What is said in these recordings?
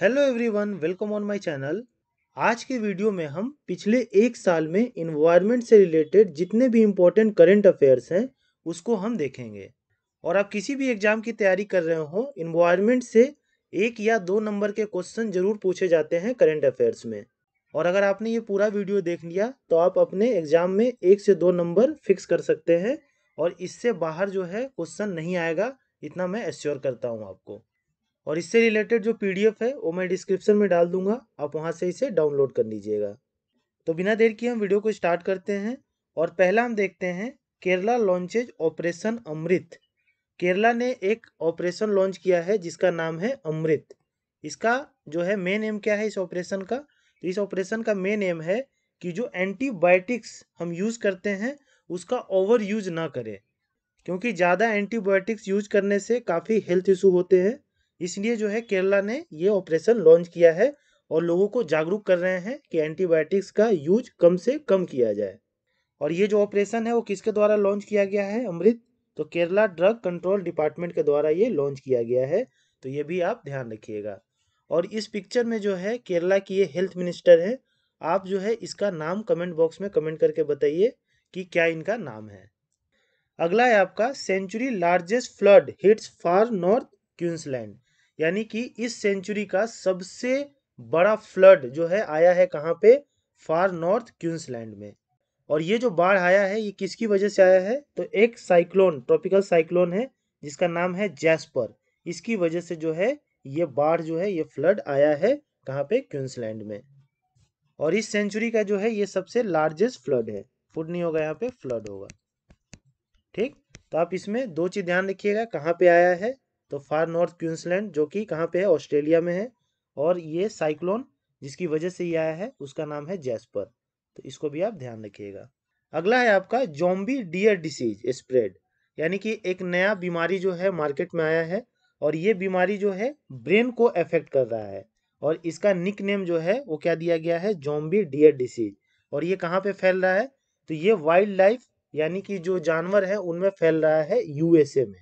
hello everyone welcome on my channel आज के video में हम पिछले एक साल में इन्वायरमेंट से रिलेटेड जितने भी इम्पोर्टेंट करंट अफेयर्स हैं उसको हम देखेंगे और आप किसी भी एग्ज़ाम की तैयारी कर रहे हो इन्वायरमेंट से एक या दो नंबर के क्वेश्चन ज़रूर पूछे जाते हैं करेंट अफेयर्स में और अगर आपने ये पूरा वीडियो देख लिया तो आप अपने एग्ज़ाम में एक से दो नंबर फिक्स कर सकते हैं और इससे बाहर जो है क्वेश्चन नहीं आएगा इतना मैं एश्योर करता हूँ आपको और इससे रिलेटेड जो पीडीएफ है वो मैं डिस्क्रिप्शन में डाल दूंगा आप वहाँ से इसे डाउनलोड कर लीजिएगा तो बिना देर किए हम वीडियो को स्टार्ट करते हैं और पहला हम देखते हैं केरला लॉन्चेज ऑपरेशन अमृत केरला ने एक ऑपरेशन लॉन्च किया है जिसका नाम है अमृत इसका जो है मेन एम क्या है इस ऑपरेशन का तो इस ऑपरेशन का मेन एम है कि जो एंटीबायोटिक्स हम यूज़ करते हैं उसका ओवर यूज ना करें क्योंकि ज़्यादा एंटीबायोटिक्स यूज करने से काफ़ी हेल्थ इशू होते हैं इसलिए जो है केरला ने ये ऑपरेशन लॉन्च किया है और लोगों को जागरूक कर रहे हैं कि एंटीबायोटिक्स का यूज कम से कम किया जाए और ये जो ऑपरेशन है वो किसके द्वारा लॉन्च किया गया है अमृत तो केरला ड्रग कंट्रोल डिपार्टमेंट के द्वारा ये लॉन्च किया गया है तो ये भी आप ध्यान रखिएगा और इस पिक्चर में जो है केरला की ये हेल्थ मिनिस्टर हैं आप जो है इसका नाम कमेंट बॉक्स में कमेंट करके बताइए कि क्या इनका नाम है अगला है आपका century largest flood hits far north Queensland यानी कि इस सेंचुरी का सबसे बड़ा फ्लड जो है आया है कहाँ पे फार नॉर्थ क्यूंसलैंड में और ये जो बाढ़ आया है ये किसकी वजह से आया है तो एक साइक्लोन ट्रॉपिकल साइक्लोन है जिसका नाम है जैस्पर इसकी वजह से जो है ये बाढ़ जो है ये फ्लड आया है कहाँ पे क्यूंसलैंड में और इस सेंचुरी का जो है ये सबसे लार्जेस्ट फ्लड है फूड नहीं होगा यहाँ पे फ्लड होगा ठीक तो आप इसमें दो चीज़ ध्यान रखिएगा कहाँ पे आया है तो फार नॉर्थ क्वींसलैंड जो कि कहाँ पे है ऑस्ट्रेलिया में है और ये साइक्लोन जिसकी वजह से ये आया है उसका नाम है जैसपर तो इसको भी आप ध्यान रखिएगा अगला है आपका जॉम्बी डियर डिसीज स्प्रेड यानी कि एक नया बीमारी जो है मार्केट में आया है और ये बीमारी जो है ब्रेन को अफेक्ट कर रहा है और इसका निक नेम जो है वो क्या दिया गया है जॉम्बी डियर डिसीज और ये कहाँ पे फैल रहा है तो ये वाइल्ड लाइफ यानी कि जो जानवर है उनमें फैल रहा है यूएसए में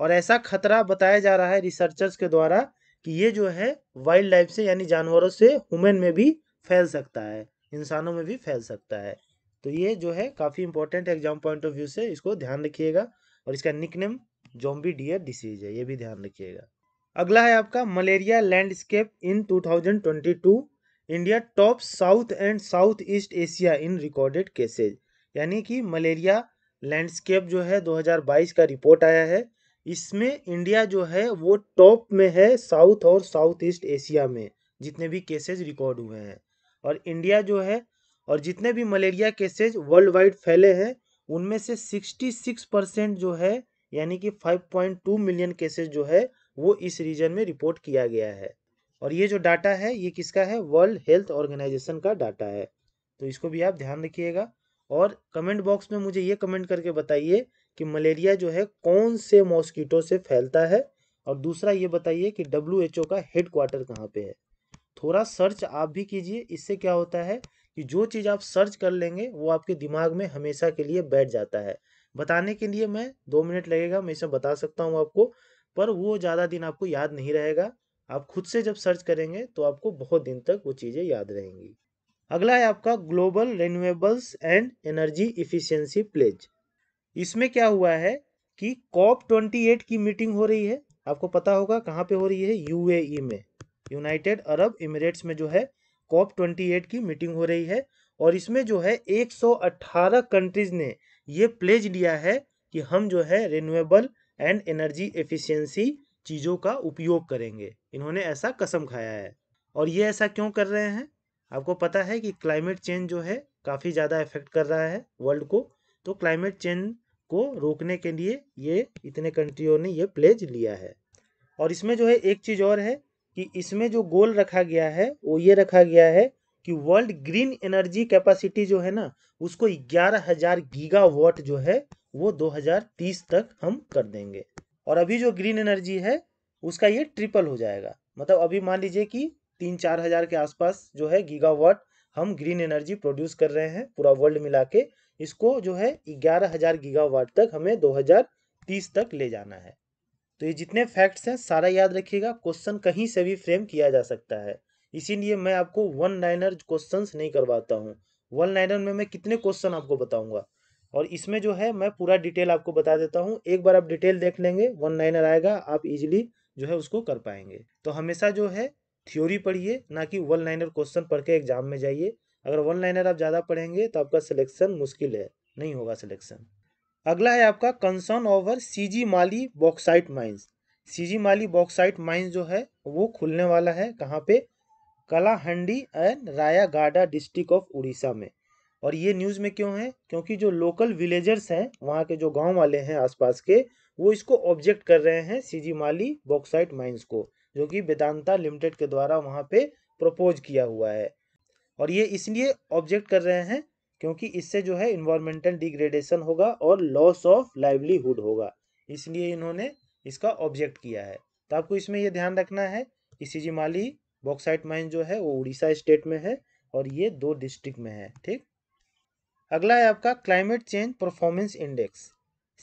और ऐसा खतरा बताया जा रहा है रिसर्चर्स के द्वारा कि ये जो है वाइल्ड लाइफ से यानी जानवरों से हुमेन में भी फैल सकता है इंसानों में भी फैल सकता है तो ये जो है काफ़ी इंपॉर्टेंट है एग्जाम पॉइंट ऑफ व्यू से इसको ध्यान रखिएगा और इसका निकनेम जोम्बी डियर डिसीज है ये भी ध्यान रखिएगा अगला है आपका malaria landscape in 2022 India top south and south east Asia in recorded cases यानी कि मलेरिया लैंडस्केप जो है 2022 का रिपोर्ट आया है इसमें इंडिया जो है वो टॉप में है साउथ और साउथ ईस्ट एशिया में जितने भी केसेज रिकॉर्ड हुए हैं और इंडिया जो है और जितने भी मलेरिया केसेज वर्ल्ड वाइड फैले हैं उनमें से 66 परसेंट जो है यानी कि 5.2 मिलियन केसेस जो है वो इस रीजन में रिपोर्ट किया गया है और ये जो डाटा है ये किसका है वर्ल्ड हेल्थ ऑर्गेनाइजेशन का डाटा है तो इसको भी आप ध्यान रखिएगा और कमेंट बॉक्स में मुझे ये कमेंट करके बताइए कि मलेरिया जो है कौन से मॉस्किटो से फैलता है और दूसरा ये बताइए कि डब्ल्यू एच ओ का हेड क्वार्टर कहाँ पे है थोड़ा सर्च आप भी कीजिए इससे क्या होता है कि जो चीज़ आप सर्च कर लेंगे वो आपके दिमाग में हमेशा के लिए बैठ जाता है बताने के लिए मैं दो मिनट लगेगा मैं इसे बता सकता हूँ आपको पर वो ज़्यादा दिन आपको याद नहीं रहेगा आप खुद से जब सर्च करेंगे तो आपको बहुत दिन तक वो चीज़ें याद रहेंगी अगला है आपका global renewables and energy efficiency pledge इसमें क्या हुआ है कि कॉप ट्वेंटी एट की मीटिंग हो रही है आपको पता होगा कहाँ पे हो रही है यूएई में यूनाइटेड अरब इमिरेट्स में जो है कॉप ट्वेंटी एट की मीटिंग हो रही है और इसमें जो है 118 कंट्रीज ने ये प्लेज लिया है कि हम जो है रिन्यूएबल एंड एनर्जी एफिशिएंसी चीज़ों का उपयोग करेंगे इन्होंने ऐसा कसम खाया है और ये ऐसा क्यों कर रहे हैं आपको पता है कि क्लाइमेट चेंज जो है काफ़ी ज़्यादा इफेक्ट कर रहा है वर्ल्ड को तो क्लाइमेट चेंज को रोकने के लिए ये इतने कंट्रियों ने ये प्लेज लिया है और इसमें जो है एक चीज़ और है कि इसमें जो गोल रखा गया है वो ये रखा गया है कि वर्ल्ड ग्रीन एनर्जी कैपेसिटी जो है ना उसको ग्यारह हजार गीगा वॉट जो है वो 2030 तक हम कर देंगे और अभी जो ग्रीन एनर्जी है उसका ये ट्रिपल हो जाएगा मतलब अभी मान लीजिए कि तीन चार हजार के आसपास जो है गीगा वॉट हम ग्रीन एनर्जी प्रोड्यूस कर रहे हैं पूरा वर्ल्ड मिला के इसको जो है ग्यारह हज़ार गीगावाट तक हमें 2030 तक ले जाना है तो ये जितने फैक्ट्स हैं सारा याद रखिएगा क्वेश्चन कहीं से भी फ्रेम किया जा सकता है इसीलिए मैं आपको वन लाइनर क्वेश्चन नहीं करवाता हूँ वन लाइनर में मैं कितने क्वेश्चन आपको बताऊंगा और इसमें जो है मैं पूरा डिटेल आपको बता देता हूँ एक बार आप डिटेल देख लेंगे वन लाइनर आएगा आप इजिली जो है उसको कर पाएंगे तो हमेशा जो है थ्योरी पढ़िए ना कि वन लाइनर क्वेश्चन पढ़ के एग्जाम में जाइए अगर वन लाइनर आप ज़्यादा पढ़ेंगे तो आपका सिलेक्शन मुश्किल है नहीं होगा सिलेक्शन अगला है आपका concern over Sijimali bauxite mines Sijimali bauxite mines जो है वो खुलने वाला है कहाँ पे Kalahandi and Rayagada district of Orissa में और ये न्यूज़ में क्यों है क्योंकि जो लोकल विलेजर्स हैं वहाँ के जो गांव वाले हैं आसपास के वो इसको ऑब्जेक्ट कर रहे हैं सीजी माली बॉक्साइट माइंस को जो कि वेदांता लिमिटेड के द्वारा वहाँ पे प्रपोज किया हुआ है और ये इसलिए ऑब्जेक्ट कर रहे हैं क्योंकि इससे जो है इन्वायरमेंटल डिग्रेडेशन होगा और लॉस ऑफ लाइवलीहुड होगा इसलिए इन्होंने इसका ऑब्जेक्ट किया है तो आपको इसमें यह ध्यान रखना है कि माली बॉक्साइट माइन जो है वो उड़ीसा स्टेट में है और ये दो डिस्ट्रिक्ट में है ठीक अगला है आपका climate change performance index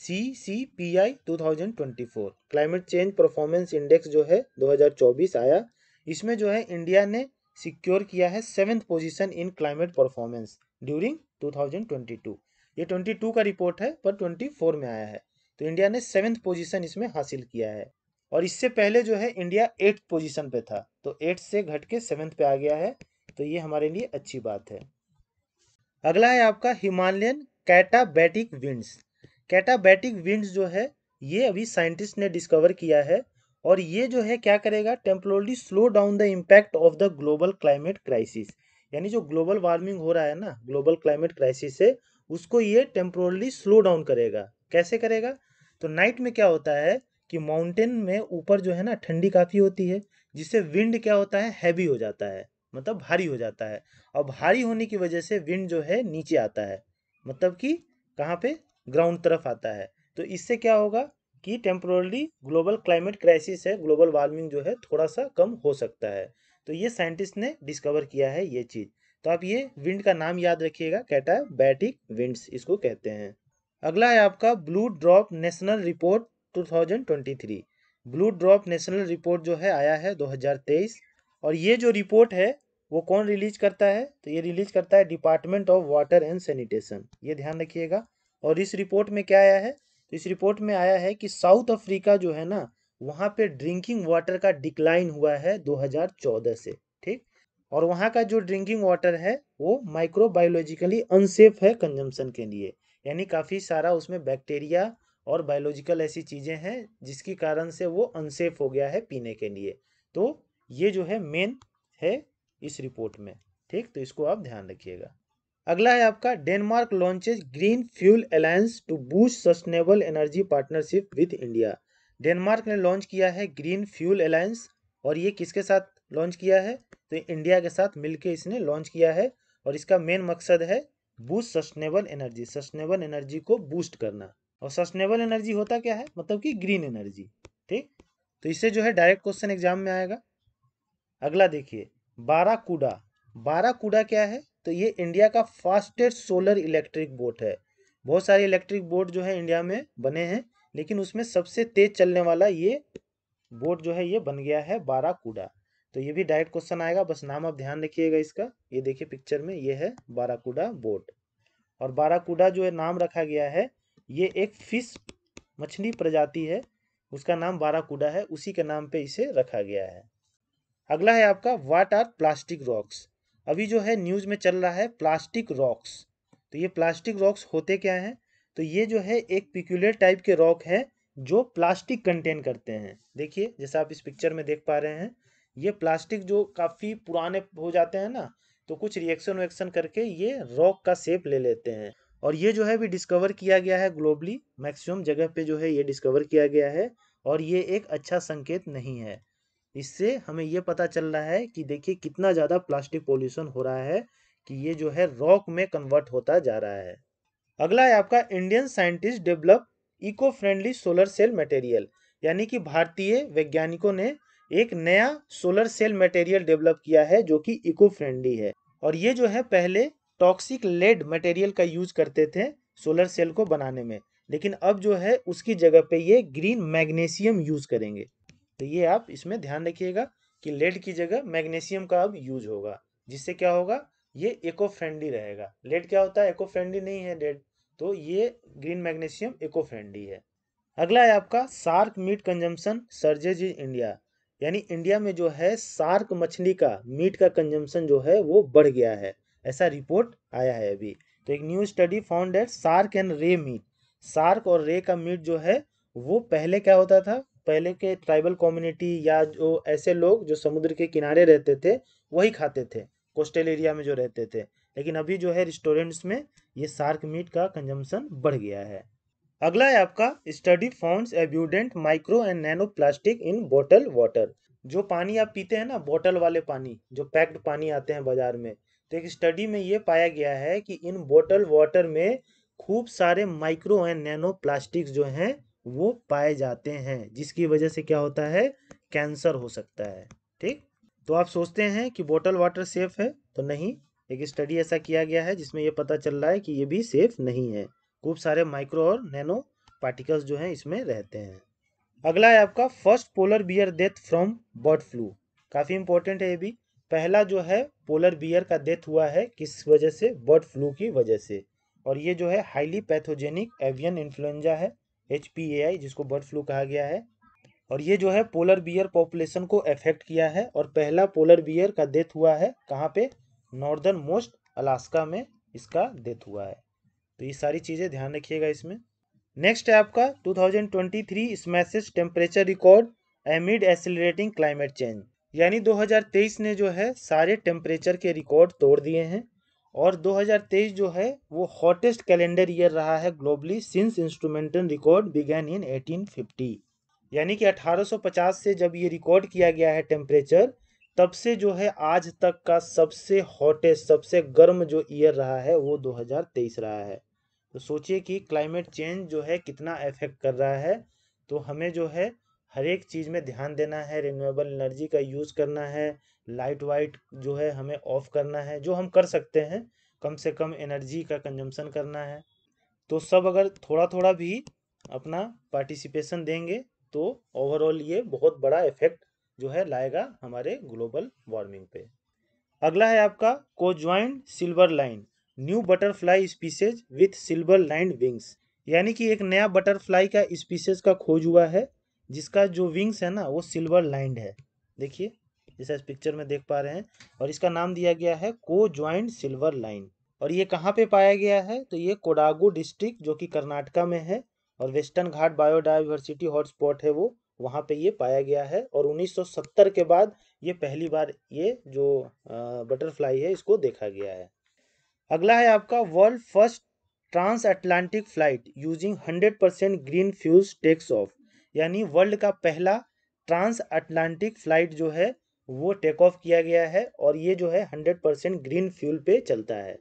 C C P I two thousand twenty four climate change performance index जो है 2024 आया इसमें जो है इंडिया ने सिक्योर किया है seventh position in climate performance during 2022 ये 22 का रिपोर्ट है पर 24 में आया है तो इंडिया ने सेवेंथ पोजीशन इसमें हासिल किया है और इससे पहले जो है इंडिया एट्थ पोजीशन पे था तो एट्थ से घट के सेवेंथ पे आ गया है तो ये हमारे लिए अच्छी बात है अगला है आपका Himalayan katabatic winds katabatic winds जो है ये अभी साइंटिस्ट ने डिस्कवर किया है और ये जो है क्या करेगा temporarily slow down the impact of the global climate crisis यानी जो ग्लोबल वार्मिंग हो रहा है ना ग्लोबल क्लाइमेट क्राइसिस से उसको ये टेम्पोरली स्लो डाउन करेगा कैसे करेगा तो नाइट में क्या होता है कि माउंटेन में ऊपर जो है ना ठंडी काफ़ी होती है जिससे विंड क्या होता है हैवी हो जाता है मतलब भारी हो जाता है और भारी होने की वजह से विंड जो है नीचे आता है मतलब कि कहाँ पे ग्राउंड तरफ आता है तो इससे क्या होगा कि टेम्प्रोरली ग्लोबल क्लाइमेट क्राइसिस है ग्लोबल वार्मिंग जो है थोड़ा सा कम हो सकता है तो ये साइंटिस्ट ने डिस्कवर किया है ये चीज़ तो आप ये विंड का नाम याद रखिएगा कैटा बैटिक विंड्स इसको कहते हैं अगला है आपका blue drop national report 2023 blue drop national report जो है आया है 2023 और ये जो रिपोर्ट है वो कौन रिलीज करता है तो ये रिलीज करता है department of water and sanitation ये ध्यान रखिएगा और इस रिपोर्ट में क्या आया है तो इस रिपोर्ट में आया है कि साउथ अफ्रीका जो है ना वहाँ पे ड्रिंकिंग वाटर का डिक्लाइन हुआ है 2014 से ठीक और वहाँ का जो ड्रिंकिंग वाटर है वो माइक्रोबायोलॉजिकली अनसेफ है कंजम्पशन के लिए यानी काफ़ी सारा उसमें बैक्टीरिया और बायोलॉजिकल ऐसी चीज़ें हैं जिसके कारण से वो अनसेफ हो गया है पीने के लिए तो ये जो है मेन है इस रिपोर्ट में ठीक तो इसको आप ध्यान रखिएगा अगला है आपका Denmark launches green fuel alliance to boost sustainable energy partnership with India Denmark ने लॉन्च किया है ग्रीन फ्यूल अलायंस और ये किसके साथ लॉन्च किया है तो इंडिया के साथ मिलकर इसने लॉन्च किया है और इसका मेन मकसद है boost sustainable energy sustainable energy को बूस्ट करना और सस्टेनेबल एनर्जी होता क्या है मतलब कि ग्रीन एनर्जी ठीक तो इससे जो है डायरेक्ट क्वेश्चन एग्जाम में आएगा अगला देखिए बाराकूडा बाराकूडा क्या है तो ये इंडिया का फास्टेस्ट सोलर इलेक्ट्रिक बोट है बहुत सारे इलेक्ट्रिक बोट जो है इंडिया में बने हैं लेकिन उसमें सबसे तेज चलने वाला ये बोट जो है ये बन गया है बाराकूडा तो ये भी डायरेक्ट क्वेश्चन आएगा बस नाम आप ध्यान रखिएगा इसका ये देखिए पिक्चर में ये है बाराकूडा बोट और बाराकूडा जो है नाम रखा गया है ये एक फिश मछली प्रजाति है उसका नाम बाराकूडा है उसी के नाम पे इसे रखा गया है अगला है आपका वाट आर प्लास्टिक रॉक्स अभी जो है न्यूज़ में चल रहा है प्लास्टिक रॉक्स तो ये प्लास्टिक रॉक्स होते क्या हैं तो ये जो है एक पिक्यूलर टाइप के रॉक है जो प्लास्टिक कंटेन करते हैं देखिए जैसा आप इस पिक्चर में देख पा रहे हैं ये प्लास्टिक जो काफ़ी पुराने हो जाते हैं ना तो कुछ रिएक्शन वेक्शन करके ये रॉक का शेप ले लेते हैं और ये जो है भी डिस्कवर किया गया है ग्लोबली मैक्सिमम जगह पे जो है ये डिस्कवर किया गया है और ये एक अच्छा संकेत नहीं है इससे हमें ये पता चल रहा है कि देखिए कितना ज़्यादा प्लास्टिक पोल्यूशन हो रहा है कि ये जो है रॉक में कन्वर्ट होता जा रहा है अगला है आपका Indian scientist develop eco friendly solar cell material यानी कि भारतीय वैज्ञानिकों ने एक नया सोलर सेल मटेरियल डेवलप किया है जो कि इको फ्रेंडली है और ये जो है पहले टॉक्सिक लेड मटेरियल का यूज करते थे सोलर सेल को बनाने में लेकिन अब जो है उसकी जगह पे ये ग्रीन मैग्नीशियम यूज करेंगे तो ये आप इसमें ध्यान रखिएगा कि लेड की जगह मैग्नीशियम का अब यूज होगा जिससे क्या होगा ये इको फ्रेंडली रहेगा लेड क्या होता है इको फ्रेंडली नहीं है लेड तो ये ग्रीन मैग्नीशियम इको फ्रेंडली है अगला है आपका shark meat consumption surges in India यानी इंडिया में जो है सार्क मछली का मीट का कंजम्पशन जो है वो बढ़ गया है ऐसा रिपोर्ट आया है अभी तो एक new study found shark and ray meat shark और रे का मीट जो है वो पहले क्या होता था पहले के ट्राइबल कम्युनिटी या जो ऐसे लोग जो समुद्र के किनारे रहते थे वही खाते थे कोस्टल एरिया में जो रहते थे लेकिन अभी जो है रेस्टोरेंट्स में ये सार्क मीट का कंजम्पशन बढ़ गया है अगला है आपका study found abundant micro and nano plastic in bottle water जो पानी आप पीते हैं ना बॉटल वाले पानी जो पैक्ड पानी आते हैं बाजार में तो एक स्टडी में ये पाया गया है कि इन बॉटल वाटर में खूब सारे माइक्रो एंड नैनो प्लास्टिक जो हैं वो पाए जाते हैं जिसकी वजह से क्या होता है कैंसर हो सकता है ठीक तो आप सोचते हैं कि बोटल वाटर सेफ है तो नहीं एक स्टडी ऐसा किया गया है जिसमें यह पता चल रहा है कि ये भी सेफ नहीं है खूब सारे माइक्रो और नैनो पार्टिकल्स जो हैं इसमें रहते हैं अगला है आपका first polar bear death from bird flu काफ़ी इंपॉर्टेंट है ये भी पहला जो है पोलर बियर का डेथ हुआ है किस वजह से बर्ड फ्लू की वजह से और ये जो है हाईली पैथोजेनिक एवियन इन्फ्लुएंजा है एच पी ए आई जिसको बर्ड फ्लू कहा गया है और ये जो है पोलर बियर पॉपुलेशन को अफेक्ट किया है और पहला पोलर बियर का डेथ हुआ है कहाँ पे नॉर्दर्न मोस्ट अलास्का में इसका डेथ हुआ है तो ये सारी चीज़ें ध्यान रखिएगा इसमें नेक्स्ट है आपका 2023 smashes temperature record amid escalating climate change यानी 2023 ने जो है सारे टेम्परेचर के रिकॉर्ड तोड़ दिए हैं और 2023 जो है वो हॉटेस्ट कैलेंडर ईयर रहा है globally since instrumental record began in 1850 यानी कि 1850 से जब ये रिकॉर्ड किया गया है टेम्परेचर तब से जो है आज तक का सबसे हॉटेस्ट सबसे गर्म जो ईयर रहा है वो 2023 रहा है तो सोचिए कि क्लाइमेट चेंज जो है कितना इफेक्ट कर रहा है तो हमें जो है हर एक चीज़ में ध्यान देना है रिन्यूएबल एनर्जी का यूज़ करना है लाइट वाइट जो है हमें ऑफ़ करना है जो हम कर सकते हैं कम से कम एनर्जी का कंजम्पशन करना है तो सब अगर थोड़ा थोड़ा भी अपना पार्टिसिपेशन देंगे तो ओवरऑल ये बहुत बड़ा इफेक्ट जो है लाएगा हमारे ग्लोबल वार्मिंग पे अगला है आपका को silver line new butterfly species with silver line wings यानी कि एक नया बटरफ्लाई का स्पीसीज का खोज हुआ है जिसका जो विंग्स है ना वो सिल्वर लाइंड है देखिए जैसे इस पिक्चर में देख पा रहे हैं और इसका नाम दिया गया है को ज्वाइंट सिल्वर लाइन और ये कहाँ पे पाया गया है तो ये कोडागु डिस्ट्रिक्ट जो कि कर्नाटका में है और वेस्टर्न घाट बायोडाइवर्सिटी हॉटस्पॉट है वो वहाँ पे ये पाया गया है और 1970 के बाद ये पहली बार ये जो बटरफ्लाई है इसको देखा गया है अगला है आपका world first transatlantic flight using hundred green fuels takes off यानी वर्ल्ड का पहला ट्रांस अटलांटिक फ्लाइट जो है वो टेक ऑफ किया गया है और ये जो है हंड्रेड परसेंट ग्रीन फ्यूल पे चलता है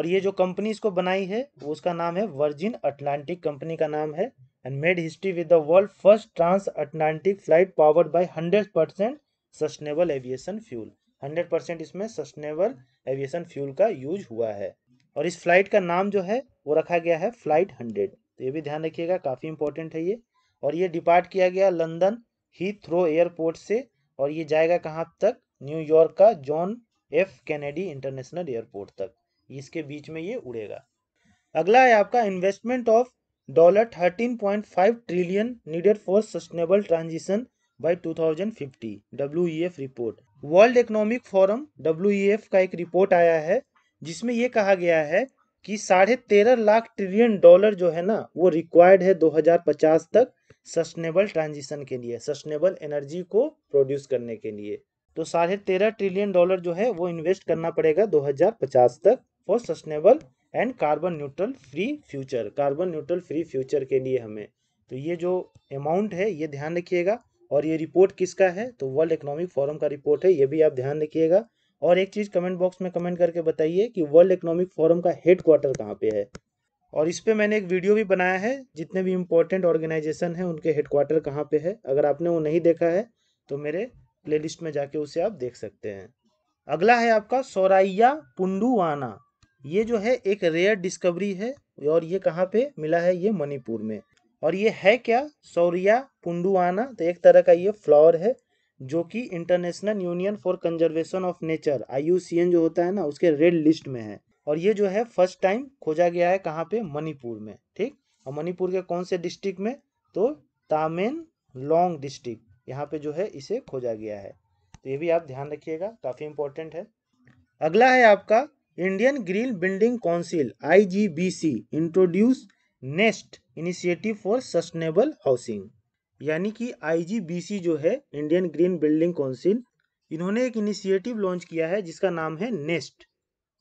और ये जो कंपनी इसको बनाई है वो उसका नाम है वर्जिन अटलांटिक कंपनी का नाम है and made history with the world first transatlantic flight powered by hundred percent sustainable aviation fuel hundred percent इसमें सस्टेनेबल एविएशन फ्यूल का यूज हुआ है और इस फ्लाइट का नाम जो है वो रखा गया है फ्लाइट हंड्रेड तो ये भी ध्यान रखिएगा काफ़ी इंपॉर्टेंट है ये और ये डिपार्ट किया गया लंदन ही थ्रो एयरपोर्ट से और ये जाएगा कहाँ तक न्यूयॉर्क York John F Kennedy international airport तक इसके बीच में ये उड़ेगा अगला है आपका investment of dollar thirteen point five trillion needed for sustainable transition by 2050 WEF report world economic forum F का एक रिपोर्ट आया है जिसमें यह कहा गया है कि साढ़े तेरह लाख ट्रिलियन डॉलर जो है ना वो रिक्वायर्ड है 2050 तक सस्टेनेबल ट्रांजिशन के लिए सस्टेनेबल एनर्जी को प्रोड्यूस करने के लिए तो साढ़े तेरह ट्रिलियन डॉलर जो है वो इन्वेस्ट करना पड़ेगा 2050 तक for sustainable and carbon neutral free future carbon neutral free future के लिए हमें तो ये जो अमाउंट है ये ध्यान रखिएगा और ये रिपोर्ट किसका है तो वर्ल्ड इकोनॉमिक फोरम का रिपोर्ट है ये भी आप ध्यान रखिएगा और एक चीज़ कमेंट बॉक्स में कमेंट करके बताइए कि वर्ल्ड इकोनॉमिक फोरम का हेड क्वार्टर कहाँ पे है और इस पर मैंने एक वीडियो भी बनाया है जितने भी इम्पोर्टेंट ऑर्गेनाइजेशन हैं उनके हेडक्वार्टर कहाँ पे है अगर आपने वो नहीं देखा है तो मेरे प्लेलिस्ट में जाके उसे आप देख सकते हैं अगला है आपका सौरैया पुंडुवाना ये जो है एक रेयर डिस्कवरी है और ये कहाँ पे मिला है ये मणिपुर में और ये है क्या सौरिया पुंडुआना तो एक तरह का ये फ्लावर है जो कि international union for conservation of nature I जो होता है ना उसके रेड लिस्ट में है और ये जो है फर्स्ट टाइम खोजा गया है कहाँ पे मणिपुर में ठीक और मणिपुर के कौन से डिस्ट्रिक्ट में तो तामेन लॉन्ग डिस्ट्रिक्ट यहाँ पे जो है इसे खोजा गया है तो ये भी आप ध्यान रखिएगा काफ़ी इंपॉर्टेंट है अगला है आपका Indian green building council I G B C introduce nest initiative for sustainable housing यानी कि आईजीबीसी जो है इंडियन ग्रीन बिल्डिंग काउंसिल इन्होंने एक इनिशिएटिव लॉन्च किया है जिसका नाम है नेस्ट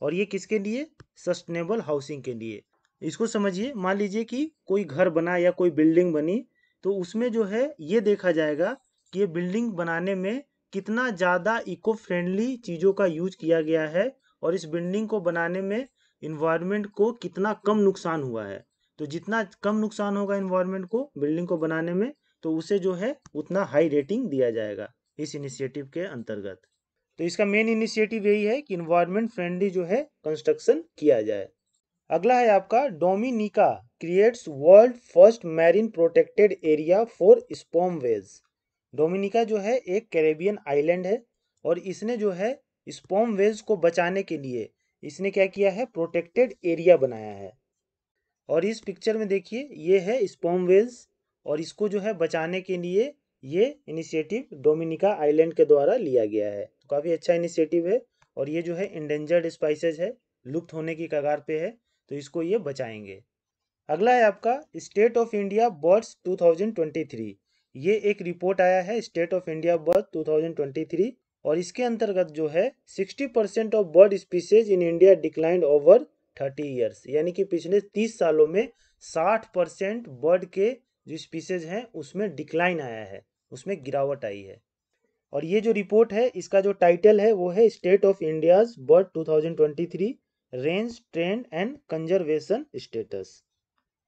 और ये किसके लिए सस्टेनेबल हाउसिंग के लिए इसको समझिए मान लीजिए कि कोई घर बना या कोई बिल्डिंग बनी तो उसमें जो है ये देखा जाएगा कि ये बिल्डिंग बनाने में कितना ज़्यादा इको फ्रेंडली चीज़ों का यूज किया गया है और इस बिल्डिंग को बनाने में इन्वायरमेंट को कितना कम नुकसान हुआ है तो जितना कम नुकसान होगा इन्वायरमेंट को बिल्डिंग को बनाने में तो उसे जो है उतना हाई रेटिंग दिया जाएगा इस इनिशिएटिव के अंतर्गत तो इसका मेन इनिशिएटिव यही है कि इन्वायरमेंट फ्रेंडली जो है कंस्ट्रक्शन किया जाए अगला है आपका Dominica creates world first marine protected area for sperm whales Dominica जो है एक कैरेबियन आइलैंड है और इसने जो है स्पोम वेज को बचाने के लिए इसने क्या किया है प्रोटेक्टेड एरिया बनाया है और इस पिक्चर में देखिए ये है स्पोम वेज और इसको जो है बचाने के लिए ये इनिशिएटिव डोमिनिका आइलैंड के द्वारा लिया गया है तो काफ़ी अच्छा इनिशिएटिव है और ये जो है इंडेंजर्ड स्पाइसेज है लुप्त होने की कगार पे है तो इसको ये बचाएंगे अगला है आपका स्टेट ऑफ इंडिया बर्ड्स 2023 ये एक रिपोर्ट आया है स्टेट ऑफ इंडिया बर्ड 2023 और इसके अंतर्गत जो है sixty percent of bird species in India declined over thirty years यानी कि पिछले तीस सालों में साठ परसेंट बर्ड के जो स्पीसीज हैं उसमें डिक्लाइन आया है उसमें गिरावट आई है और ये जो रिपोर्ट है इसका जो टाइटल है वो है state of India's bird 2023 range trend and conservation status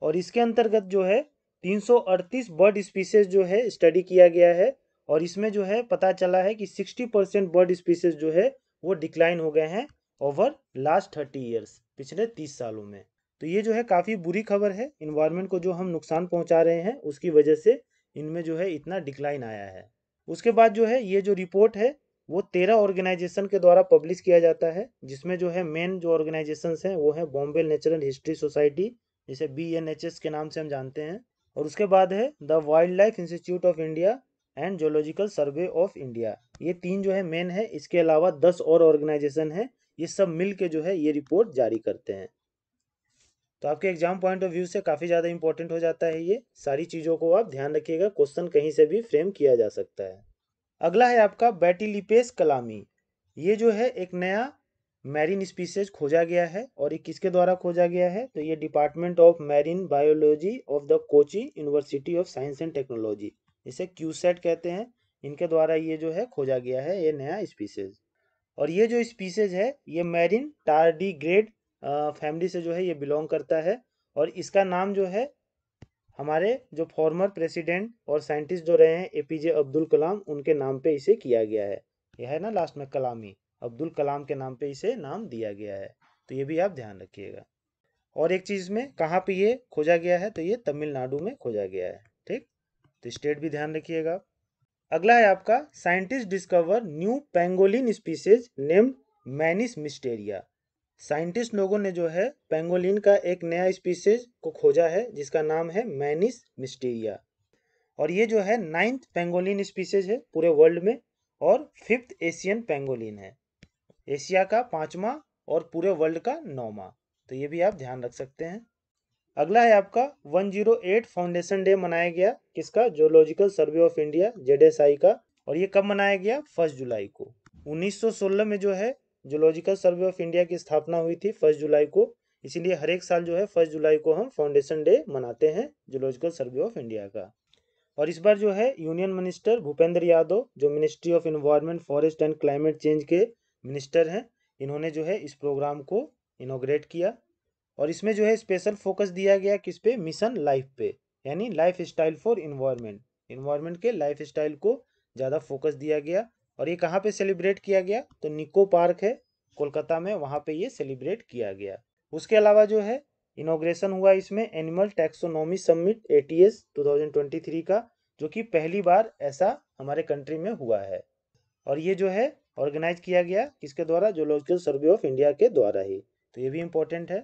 और इसके अंतर्गत जो है 338 बर्ड स्पीसीज जो है स्टडी किया गया है और इसमें जो है पता चला है कि 60 परसेंट बर्ड स्पीसीज जो है वो डिक्लाइन हो गए हैं ओवर लास्ट थर्टी ईयर्स पिछले तीस सालों में तो ये जो है काफ़ी बुरी खबर है इन्वायरमेंट को जो हम नुकसान पहुंचा रहे हैं उसकी वजह से इनमें जो है इतना डिक्लाइन आया है उसके बाद जो है ये जो रिपोर्ट है वो तेरह ऑर्गेनाइजेशन के द्वारा पब्लिश किया जाता है जिसमें जो है मेन जो ऑर्गेनाइजेशन हैं वो है बॉम्बे नेचुरल हिस्ट्री सोसाइटी जिसे बी के नाम से हम जानते हैं और उसके बाद है the wildlife institute of India and zoological survey of India ये तीन जो है मेन है इसके अलावा दस और ऑर्गेनाइजेशन है ये सब मिल के जो है ये रिपोर्ट जारी करते हैं तो आपके एग्जाम पॉइंट ऑफ व्यू से काफ़ी ज़्यादा इंपॉर्टेंट हो जाता है ये सारी चीज़ों को आप ध्यान रखिएगा क्वेश्चन कहीं से भी फ्रेम किया जा सकता है अगला है आपका बैटिलिपेस कलामी ये जो है एक नया मैरिन स्पीसीज खोजा गया है और ये किसके द्वारा खोजा गया है तो ये department of marine biology of the Kochi university of science and technology इसे क्यूसेट कहते हैं इनके द्वारा ये जो है खोजा गया है ये नया स्पीसीज और ये जो स्पीसीज है ये मैरिन ग्रेड फैमिली से जो है ये बिलोंग करता है और इसका नाम जो है हमारे जो फॉर्मर प्रेसिडेंट और साइंटिस्ट जो रहे हैं ए पी जे अब्दुल कलाम उनके नाम पे इसे किया गया है यह है ना लास्ट में कलामी अब्दुल कलाम के नाम पे इसे नाम दिया गया है तो ये भी आप ध्यान रखिएगा और एक चीज़ में कहाँ पे ये खोजा गया है तो ये तमिलनाडु में खोजा गया है ठीक तो स्टेट भी ध्यान रखिएगा अगला है आपका scientist discover new pangolin species named Manis mysteria scientist लोगों ने जो है पेंगोलिन का एक नया स्पीसीज को खोजा है जिसका नाम है मैनिस मिस्टीरिया और ये जो है नाइन्थ पेंगोलिन स्पीसीज है पूरे वर्ल्ड में और फिफ्थ एशियन पेंगोलिन है एशिया का पाँचवा और पूरे वर्ल्ड का नौवा तो ये भी आप ध्यान रख सकते हैं अगला है आपका 108 फाउंडेशन डे मनाया गया किसका zoological survey of India Z का और ये कब मनाया गया फर्स्ट जुलाई को 1916 में जो है जूलॉजिकल सर्वे ऑफ इंडिया की स्थापना हुई थी फर्स्ट जुलाई को इसीलिए हर एक साल जो है फर्स्ट जुलाई को हम फाउंडेशन डे मनाते हैं जूलॉजिकल सर्वे ऑफ इंडिया का और इस बार जो है यूनियन मिनिस्टर भूपेंद्र यादव जो ministry of environment forest and climate change के मिनिस्टर हैं इन्होंने जो है इस प्रोग्राम को इनोग्रेट किया और इसमें जो है स्पेशल फोकस दिया गया किस पे मिशन लाइफ पे यानी lifestyle for environment environment के लाइफ स्टाइल को ज़्यादा फोकस दिया गया और ये कहाँ पे सेलिब्रेट किया गया तो निको पार्क है कोलकाता में वहाँ पे ये सेलिब्रेट किया गया उसके अलावा जो है इनोग्रेशन हुआ इसमें animal taxonomy summit A T S का जो कि पहली बार ऐसा हमारे कंट्री में हुआ है और ये जो है ऑर्गेनाइज किया गया किसके द्वारा जोलॉजिकल सर्वे ऑफ इंडिया के द्वारा ही तो ये भी इम्पोर्टेंट है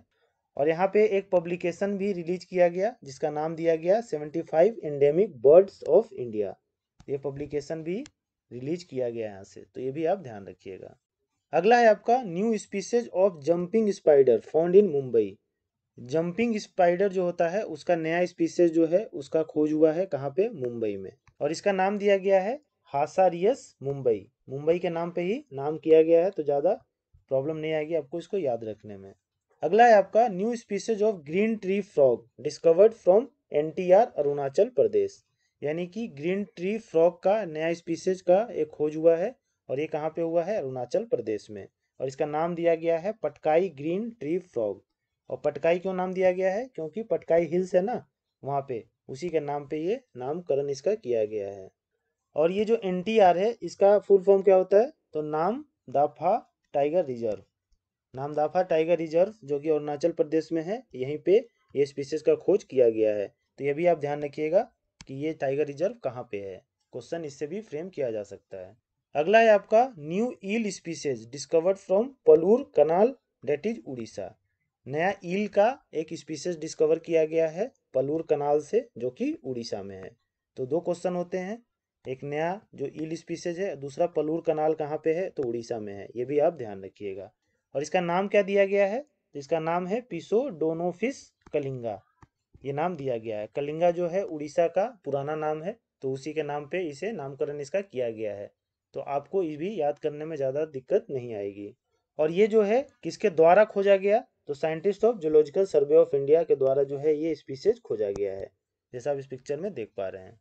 और यहाँ पे एक पब्लिकेशन भी रिलीज किया गया जिसका नाम दिया गया 75 एंडेमिक बर्ड्स ऑफ इंडिया ये पब्लिकेशन भी रिलीज किया गया है यहाँ से तो ये भी आप ध्यान रखिएगा अगला है आपका new species of jumping spider found in Mumbai jumping spider जो होता है उसका नया स्पीसीज जो है उसका खोज हुआ है कहाँ पे मुंबई में और इसका नाम दिया गया है हासारियस मुंबई मुंबई के नाम पे ही नाम किया गया है तो ज़्यादा प्रॉब्लम नहीं आएगी आपको इसको याद रखने में अगला है आपका new species of green tree frog discovered from NTR Arunachal Pradesh यानी कि ग्रीन ट्री फ्रॉग का नया स्पीसीज का एक खोज हुआ है और ये कहाँ पे हुआ है अरुणाचल प्रदेश में और इसका नाम दिया गया है पटकाई ग्रीन ट्री फ्रॉग और पटकाई क्यों नाम दिया गया है क्योंकि पटकाई हिल्स है ना वहाँ पे उसी के नाम पे ये नामकरण इसका किया गया है और ये जो एन है इसका फुल फॉर्म क्या होता है तो Namdapha tiger reserve Namdapha tiger reserve जो कि अरुणाचल प्रदेश में है यहीं पे ये स्पीसीज का खोज किया गया है तो ये भी आप ध्यान रखिएगा कि ये टाइगर रिजर्व कहाँ पे है क्वेश्चन इससे भी फ्रेम किया जा सकता है अगला है आपका new eel species discovered from Palur canal that is Odisha नया ईल का एक स्पीसीज डिस्कवर किया गया है पलूर कनाल से जो कि उड़ीसा में है तो दो क्वेश्चन होते हैं एक नया जो ईल स्पीसीज है दूसरा पलूर कनाल कहाँ पे है तो उड़ीसा में है ये भी आप ध्यान रखिएगा और इसका नाम क्या दिया गया है इसका नाम है पिसो डोनोफिस कलिंगा ये नाम दिया गया है कलिंगा जो है उड़ीसा का पुराना नाम है तो उसी के नाम पे इसे नामकरण इसका किया गया है तो आपको ये भी याद करने में ज़्यादा दिक्कत नहीं आएगी और ये जो है किसके द्वारा खोजा गया तो scientist of zoological survey of India के द्वारा जो है ये स्पीसीज खोजा गया है जैसा आप इस पिक्चर में देख पा रहे हैं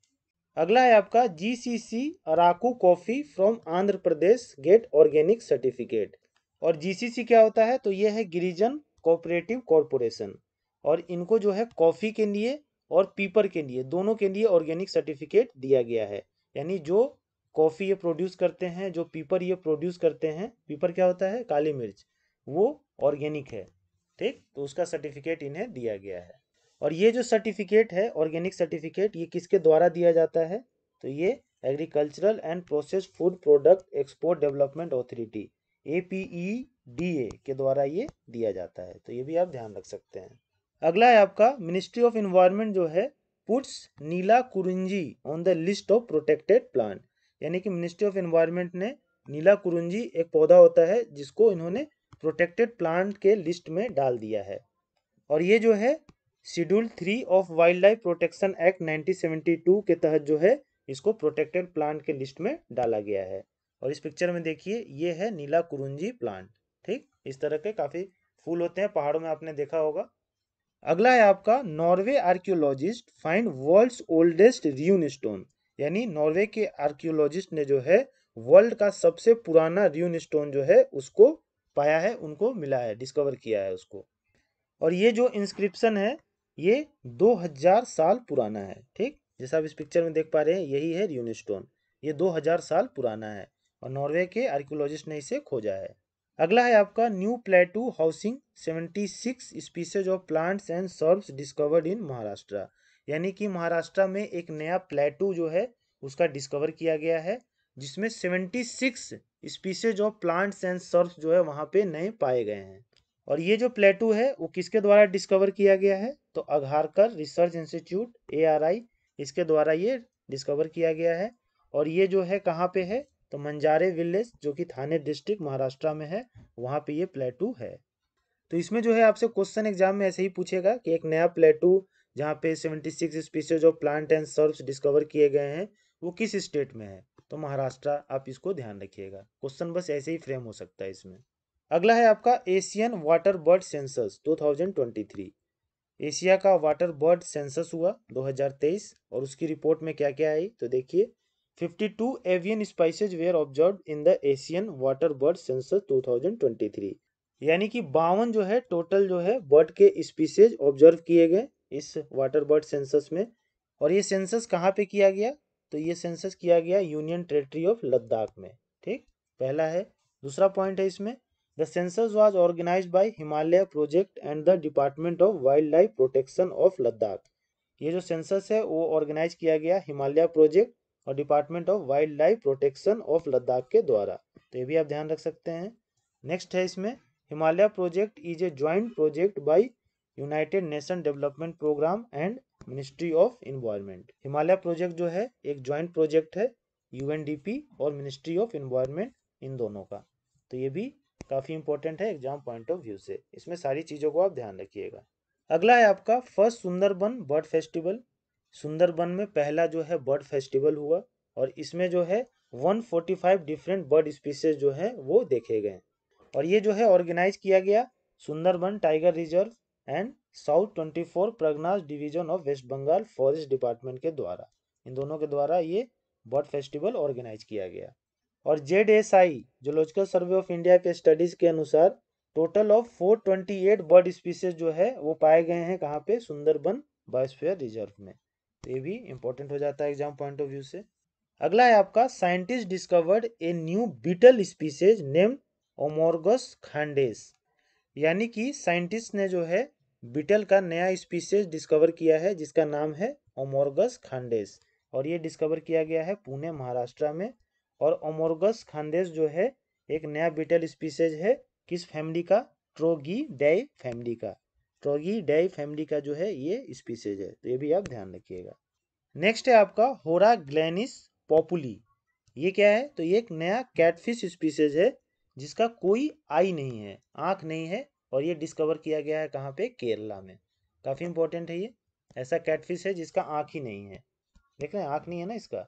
अगला है आपका G C C Araku coffee from Andhra Pradesh get organic certificate और जी सी सी क्या होता है तो ये है गिरिजन कोऑपरेटिव कॉरपोरेशन और इनको जो है कॉफ़ी के लिए और पीपर के लिए दोनों के लिए ऑर्गेनिक सर्टिफिकेट दिया गया है यानी जो कॉफ़ी ये प्रोड्यूस करते हैं जो पीपर ये प्रोड्यूस करते हैं पीपर क्या होता है काली मिर्च वो ऑर्गेनिक है ठीक तो उसका सर्टिफिकेट इन्हें दिया गया है और ये जो सर्टिफिकेट है ऑर्गेनिक सर्टिफिकेट ये किसके द्वारा दिया जाता है तो ये agricultural and process food product export development authority A P E D A के द्वारा ये दिया जाता है तो ये भी आप ध्यान रख सकते हैं अगला है आपका मिनिस्ट्री ऑफ इन्वायरमेंट जो है puts Neelakurinji on the list of protected plant यानी कि मिनिस्ट्री ऑफ इन्वायरमेंट ने नीला कुरुंजी एक पौधा होता है जिसको इन्होंने प्रोटेक्टेड प्लांट के लिस्ट में डाल दिया है और ये जो है schedule three of wildlife protection act nineteen के तहत जो है इसको प्रोटेक्टेड प्लांट के लिस्ट में डाला गया है और इस पिक्चर में देखिए ये है नीला कुरुंजी प्लांट ठीक इस तरह के काफ़ी फूल होते हैं पहाड़ों में आपने देखा होगा अगला है आपका Norway archaeologist find world's oldest rune stone यानी नॉर्वे के आर्क्योलॉजिस्ट ने जो है वर्ल्ड का सबसे पुराना र्यून स्टोन जो है उसको पाया है उनको मिला है डिस्कवर किया है उसको और ये जो इंस्क्रिप्शन है ये 2000 साल पुराना है ठीक जैसा आप इस पिक्चर में देख पा रहे हैं यही है र्यून स्टोन ये हजार साल पुराना है और नॉर्वे के आर्क्योलॉजिस्ट ने इसे खोजा है अगला है आपका new plateau housing 76 species of plants and shrubs discovered in Maharashtra यानी कि महाराष्ट्र में एक नया प्लेटू जो है उसका डिस्कवर किया गया है जिसमें 76 species of plants and shrubs जो है वहाँ पे नए पाए गए हैं और ये जो प्लेटू है वो किसके द्वारा डिस्कवर किया गया है तो अघारकर रिसर्च इंस्टीट्यूट ए इसके द्वारा ये डिस्कवर किया गया है और ये जो है कहाँ पे है तो मंजारे विलेज जो कि थाने डिस्ट्रिक्ट महाराष्ट्र में है वहाँ पे ये प्लेटू है तो इसमें जो है आपसे क्वेश्चन एग्जाम में ऐसे ही पूछेगा कि एक नया प्लेटू जहाँ पे seventy six species of plant and shrub discover किए गए हैं वो किस स्टेट में है तो महाराष्ट्र आप इसको ध्यान रखिएगा क्वेश्चन बस ऐसे ही फ्रेम हो सकता है इसमें अगला है आपका Asian water bird census 2023 Asia का वाटर बर्ड सेंसस हुआ 2023 और उसकी रिपोर्ट में क्या क्या आई तो देखिए 52 avian species were observe in the Asian water bird census 2023 यानी कि बावन जो है टोटल जो है बर्ड के स्पीसीज ऑब्जर्व किए गए इस वाटर बर्ड सेंसस में और ये सेंसस कहाँ पे किया गया तो ये सेंसस किया गया यूनियन टेरेटरी ऑफ लद्दाख में ठीक पहला है दूसरा पॉइंट है इसमें the census was organize by Himalaya project and the department of wildlife protection of Ladakh ये जो सेंसस है वो ऑर्गेनाइज किया गया हिमालय प्रोजेक्ट और department of wildlife protection of Ladakh के द्वारा तो ये भी आप ध्यान रख सकते हैं नेक्स्ट है इसमें Himalaya project is a joint project by United Nation development programme and ministry of environment Himalaya project जो है एक ज्वाइंट प्रोजेक्ट है यू और मिनिस्ट्री ऑफ इन्वायरमेंट इन दोनों का तो ये भी काफ़ी इंपॉर्टेंट है एग्जाम पॉइंट ऑफ व्यू से इसमें सारी चीज़ों को आप ध्यान रखिएगा अगला है आपका first Sundarban bird festival Sundarban में पहला जो है बर्ड फेस्टिवल हुआ और इसमें जो है 145 डिफरेंट बर्ड स्पीसीज जो है वो देखे गए और ये जो है ऑर्गेनाइज किया गया Sundarban tiger reserve and south 24 Parganas division of West Bengal forest department के द्वारा इन दोनों के द्वारा ये बर्ड फेस्टिवल ऑर्गेनाइज किया गया और Z S I zoological survey of India के स्टडीज के अनुसार टोटल ऑफ 428 बर्ड स्पीसीज जो है वो पाए गए हैं कहाँ पे सुंदरबन बायोस्फीयर रिजर्व में तो ये भी इंपॉर्टेंट हो जाता है एग्जाम पॉइंट ऑफ व्यू से अगला है आपका scientist discovered a new beetle species named Omorgus Khandesh यानी कि साइंटिस्ट ने जो है बीटल का नया स्पीसीज डिस्कवर किया है जिसका नाम है ओमोर्गस खांडेस और ये डिस्कवर किया गया है पुणे महाराष्ट्र में और ओमोर्गस खांडेस जो है एक नया बीटल स्पीसीज है किस फैमिली का ट्रोगी डे फैमिली का ट्रोगीडाई फैमिली का जो है ये स्पीसीज है तो ये भी आप ध्यान रखिएगा नेक्स्ट है आपका होरा ग्लैनिस पॉपुली ये क्या है तो ये एक नया कैटफिश स्पीसीज है जिसका कोई आई नहीं है आंख नहीं है और ये डिस्कवर किया गया है कहाँ पे केरला में काफ़ी इंपॉर्टेंट है ये ऐसा कैटफिश है जिसका आंख ही नहीं है देख रहे हैं आंख नहीं है ना इसका